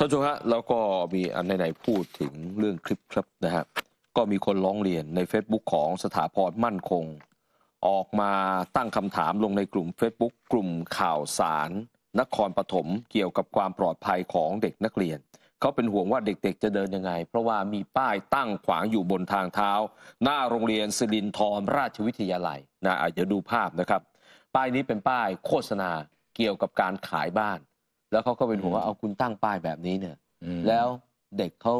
ท่านผู้ชมฮะแล้วก็มีอันไหนๆพูดถึงเรื่องคลิปครับนะฮะก็มีคนร้องเรียนใน Facebook ของสถาพรมั่นคง ออกมาตั้งคำถามลงในกลุ่ม Facebook กลุ่มข่าวสาร นครปฐมเกี่ยวกับความปลอดภัยของเด็กนักเรียน เขาเป็นห่วงว่าเด็กๆจะเดินยังไง เพราะว่ามีป้ายตั้งขวางอยู่บนทางเท้า หน้าโรงเรียนสิรินทรราชวิทยาลัยนะเดี๋ยวดูภาพนะครับ ป้ายนี้เป็นป้ายโฆษณาเกี่ยวกับการขายบ้านแล้วเขาก็เป็นห่วงว่าเอาคุณตั้งป้ายแบบนี้เนี่ยแล้วเด็กเขา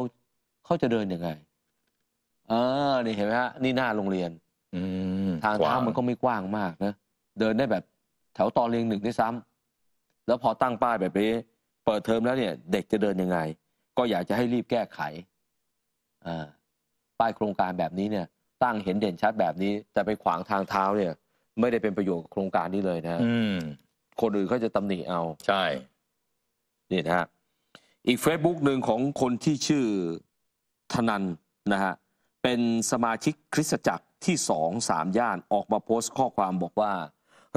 เขาจะเดินยังไงเออนี่เห็นไหมฮะนี่หน้าโรงเรียนทางเท้ามันก็ไม่กว้างมากนะเดินได้แบบแถวตอนเรียงหนึ่งได้ซ้ำแล้วพอตั้งป้ายแบบนี้เปิดเทอมแล้วเนี่ย เด็กจะเดินยังไง ก็อยากจะให้รีบแก้ไขอป้ายโครงการแบบนี้เนี่ย ตั้งเห็นเด่นชัดแบบนี้แต่ไปขวางทางเท้าเนี่ย ไม่ได้เป็นประโยชน์กับโครงการนี้เลยนะอืมคนอื่นเขาจะตำหนิเอา ใช่นี่นะฮะอีก Facebook หนึ่งของคนที่ชื่อธนันนะฮะเป็นสมาชิกคริสตจักรที่สองสามย่านออกมาโพสต์ข้อความบอกว่า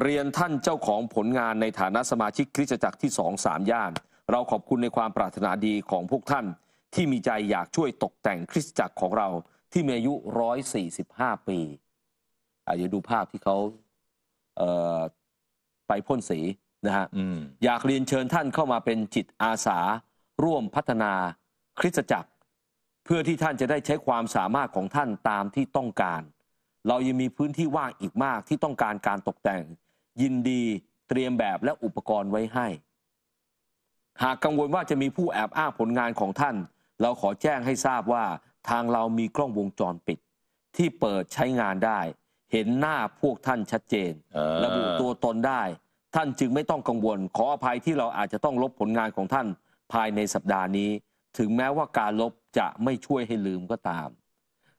เรียนท่านเจ้าของผลงานในฐานะสมาชิกคริสตจักรที่สองสามย่าน เราขอบคุณในความปรารถนาดีของพวกท่าน ที่มีใจอยากช่วยตกแต่งคริสตจักรของเราที่มีอายุ 145 ปีอาจจะดูภาพที่เขาเไปพ่นสีนะฮะอยากเรียนเชิญท่านเข้ามาเป็นจิตอาสา ร่วมพัฒนาคริสตจักร เพื่อที่ท่านจะได้ใช้ความสามารถของท่านตามที่ต้องการ เรายังมีพื้นที่ว่างอีกมากที่ต้องการการตกแต่ง ยินดีเตรียมแบบและอุปกรณ์ไว้ให้ หากกังวลว่าจะมีผู้แอบอ้างผลงานของท่าน เราขอแจ้งให้ทราบว่าทางเรามีกล้องวงจรปิด ที่เปิดใช้งานได้ เห็นหน้าพวกท่านชัดเจนระบุตัวตนได้ท่านจึงไม่ต้องกังวล ขออภัยที่เราอาจจะต้องลบผลงานของท่านภายในสัปดาห์นี้ ถึงแม้ว่าการลบจะไม่ช่วยให้ลืมก็ตาม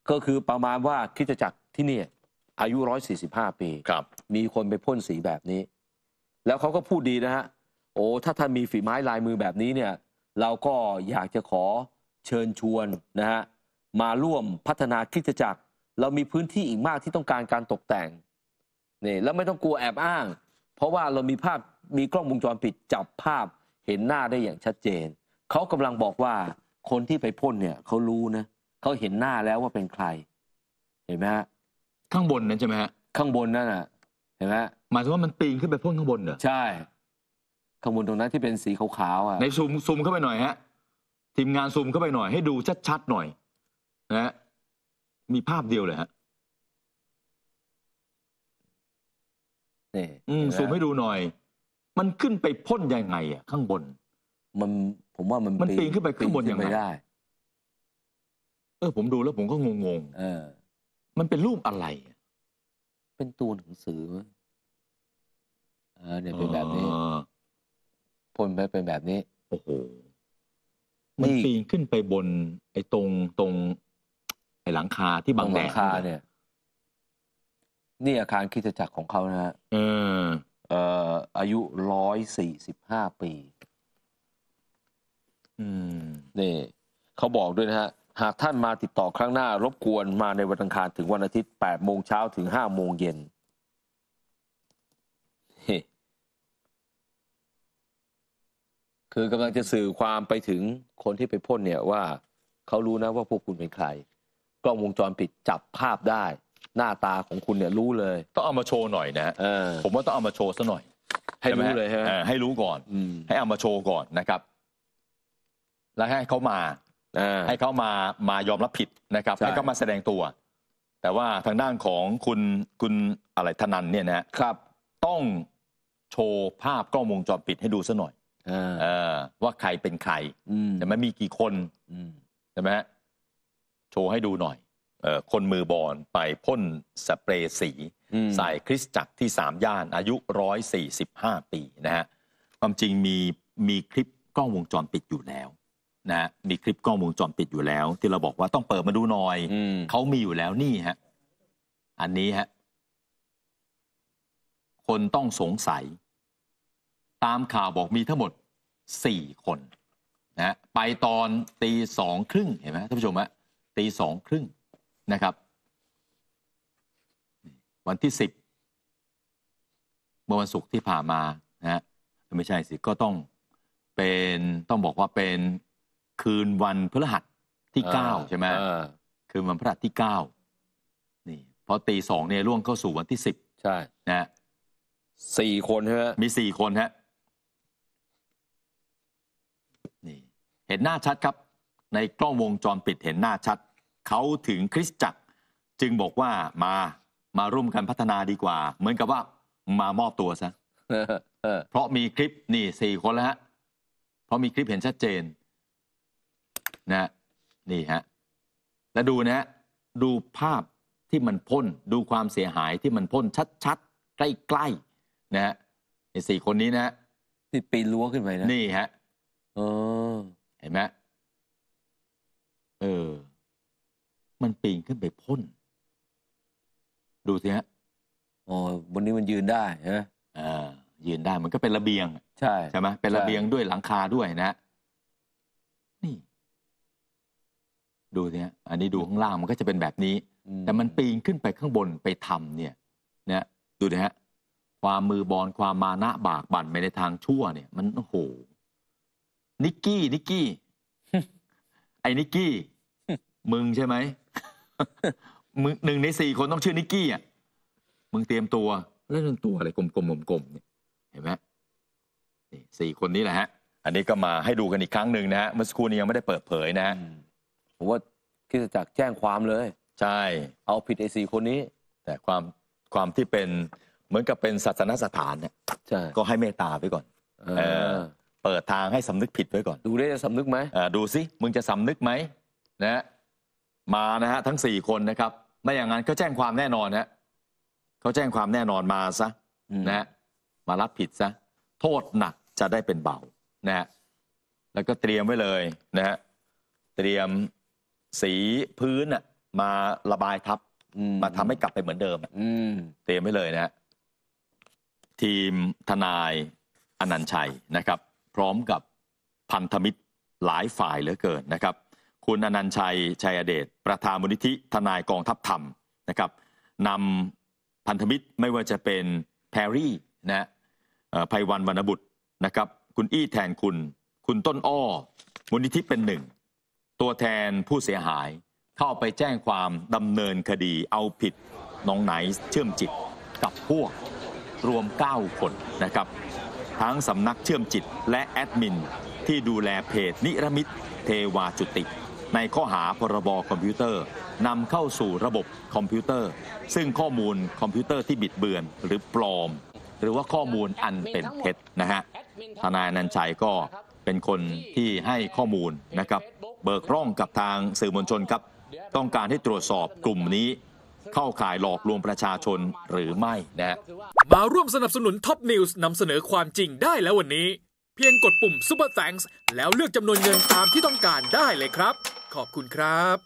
ก็คือประมาณว่าคิิจะจักที่นี่ อายุ 145 ปีครับ มีคนไปพ่นสีแบบนี้ แล้วเขาก็พูดดีนะฮะโอ้ถ้าท่านมีฝีไม้ลายมือแบบนี้เนี่ยเราก็อยากจะขอเชิญชวนนะฮะมาร่วมพัฒนาคิจจักร เรามีพื้นที่อีกมากที่ต้องการการตกแต่งนี่แล้วไม่ต้องกลัวแอบอ้างเพราะว่าเรามีภาพมีกล้องวงจรปิดจับภาพ เห็นหน้าได้อย่างชัดเจนเขากำลังบอกว่าคนที่ไปพ่นเนี่ยเขารู้นะเขาเห็นหน้าแล้วว่าเป็นใคร เห็นไหมฮะข้างบนนั่นใช่ไหมฮะข้างบนนั่นอ่ะเห็นไหมหมายถึงว่ามันปีนขึ้นไปพ่นข้างบนเหรอใช่ข้างบนตรงนั้นที่เป็นสีขาวๆอ่ะในซูมซูมเข้าไปหน่อยฮะทีมงานซูมเข้าไปหน่อย ให้ดูชัดๆหน่อยนะมีภาพเดียวเลยฮะนี่อืมสซูมให้ดูหน่อย มันขึ้นไปพ่นยังไงอ่ะข้างบน มันผมว่ามันมันปีนขึ้นไปข้างบนอย่างไรได้ เออผมดูแล้วผมก็งงเออ มันเป็นรูปอะไร เป็นตัวหนังสือมั้งอ่าเนี่ยเป็นแบบนี้พ่นไปเป็นแบบนี้โอ้โหมันปีนขึ้นไปบน ไอ้ตรงตรงไอ้หลังคาที่บังแดดหลังคาเนี่ยนี่อาคารคิดจักรของเขานะฮะอืมเอ่ออายุร้อยสี่สิบห้าปี อืมนี่เขาบอกด้วยนะฮะ หากท่านมาติดต่อครั้งหน้ารบกวนมาในวันอังคารถึงวันอาทิตย์แปดโมงเช้าถึงห้าโมงเย็น คือกำลังจะสื่อความไปถึงคนที่ไปพ่นเนี่ยว่า เขารู้นะว่าพวกคุณเป็นใครกล้องวงจรปิดจับภาพได้หน้าตาของคุณเนี่ยรู้เลย ต้องเอามาโชว์หน่อย นะผมว่าต้องเอามาโชว์ซะหน่อย ให้รู้เลยช่ไ่มให้รู้ก่อนอให้เอามาโชว์ก่อนนะครับ แล้วให้เขามาอให้เขามามายอมรับผิดนะครับใให้เขามาแสดงตัว แต่ว่าทางด้านของคุณคุณอะไรธนันเนี่ยนะครับ ต้องโชว์ภาพกล้องวงจรปิดให้ดูซะหน่อยอเออ ว่าใครเป็นใครแตม่ไมมมีกี่คน อืใช่ไหมฮะโชว์ให้ดูหน่อยคนมือบอลไปพ่นสเปรย์สีใส่คริสจักรที่สามย่าน อายุ145ปีนะฮะความจริงมีมีคลิปกล้องวงจรปิดอยู่แล้ว นะมีคลิปกล้องวงจรปิดอยู่แล้ว ที่เราบอกว่าต้องเปิดมาดูหน่อยเขามีอยู่แล้วนี่ฮะ อันนี้ฮะ คนต้องสงสัย ตามข่าวบอกมีทั้งหมดสี่คนนะไปตอนตีสองครึ่งเห็นไหมท่านผู้ชมฮะตีสองครึ่งนะครับ วันที่สิบเมื่อวันศุกร์ที่ผ่านมานะฮะไม่ใช่สิก็ต้องเป็นต้องบอกว่าเป็นคืนวันพฤหัสที่เก้าใช่ไหมคืนวันพฤหัสที่เก้านี่พอตีสองเนี่ยล่วงเข้าสู่วันที่สิบใช่ นะสี่คนใช่ไหมมีสี่คนฮะ นี่เห็นหน้าชัดครับ ในกล้องวงจรปิดเห็นหน้าชัดเขาถึงคริสตจักรจึงบอกว่ามามาร่วมกันพัฒนาดีกว่า เหมือนกับว่า มามอบตัวซะเพราะมีคลิปนี่สี่คนแล้วฮะเพราะมีคลิปเห็นชัดเจน นะ นี่ฮะ และดูนะดูภาพที่มันพ่นดูความเสียหายที่มันพ่นชัด ๆ ใกล้ ๆนะฮะสี่คนนี้นะที่ปีนรั้วขึ้นไปนะ นี่ฮะเห็นไหมเออมันปีนขึ้นไปพ่นดูสิฮะอ๋อวันนี้มันยืนได้ใช่ไหมอ่า ยืนได้มันก็เป็นระเบียง ใช่ใช่ไหมเป็นระเบียงด้วยหลังคาด้วยนะ นี่ ดูสิฮะอันนี้ดูข้างล่างมันก็จะเป็นแบบนี้ แต่มันปีนขึ้นไปข้างบนไปทำ เนี่ยเนี่ยดูสิฮะความมือบอลความมานะบากบั่นไปในทางชั่ว เนี่ย มันโอ้โห นิกกี้นิกกี้ไอ้นิกกี้ มึงใช่ไหมมึงหนึ่งในสี่คนต้องชื่อนิกกี้อ่ะมึงเตรียมตัวแล้วเรื่องตัวอะไรกลมๆกลมๆเนี่ย เห็นไหมนี่สี่คนนี้แหละฮะ อันนี้ก็มาให้ดูกันอีกครั้งหนึ่งนะฮะเมื่อสักครู่นี้ยังไม่ได้เปิดเผยนะฮะผมว่าคิดจักแจ้งความเลย ใช่ เอาผิดไอ้สี่คนนี้ แต่ความความที่เป็นเหมือนกับเป็นศาสนสถานเนี่ยใช่ก็ให้เมตตาไว้ก่อนเออ เปิดทางให้สำนึกผิดไว้ก่อน ดูได้จะสำนึกไหมอ่าดูสิมึงจะสำนึกไหมนะฮะมานะฮะทั้งสี่คนนะครับ ไม่อย่างนั้นก็แจ้งความแน่นอนฮนะเขาแจ้งความแน่นอนมาซะนะฮะมารับผิดซะโทษหนักจะได้เป็นเบานะฮะแล้วก็เตรียมไว้เลย นะฮะเตรียมสีพื้นอะมาระบายทับมาทำให้กลับไปเหมือนเดิมเตรียมไว้เลยนะฮะทีมทนายอนันชัยนะครับ พร้อมกับพันธมิตรหลายฝ่ายเหลือเกินนะครับคุณอนันชัยชัยเดชประธานมูลนิธิทนายกองทัพธรรมนะครับนำพันธมิตรไม่ว่าจะเป็นแพรรี่นะภัยวันวรรณบุตรนะครับคุณอี้แทนคุณ คุณต้นอ้อมูลนิธิเป็นหนึ่งตัวแทนผู้เสียหายเข้าไปแจ้งความดำเนินคดีเอาผิด น้องไหนเชื่อมจิตกับพวกรวม9คนนะครับทั้งสำนักเชื่อมจิตและแอดมินที่ดูแลเพจนิรมิตเทวาจุติในข้อหาพรบคอมพิวเตอร์นำเข้าสู่ระบบคอมพิวเตอร์ ซึ่งข้อมูลคอมพิวเตอร์ที่บิดเบือนหรือปลอม หรือว่าข้อมูลอันเป็น เท็จนะฮะทนายนันชัยก็เป็นคนที่ให้ข้อมูลนะครับเบิกร่องกับทางสื่อมวลชนครับ ต้องการให้ตรวจสอบกลุ่มนี้ เข้าข่ายหลอกลวงประชาชนหรือไม่นะฮะมาร่วมสนับสนุนท็อปนิวส์นำเสนอความจริงได้แล้ววันนี้ เพียงกดปุ่มซ u ปอร์แ a งส์แล้วเลือกจำนวนเงินตามที่ต้องการได้เลยครับขอบคุณครับ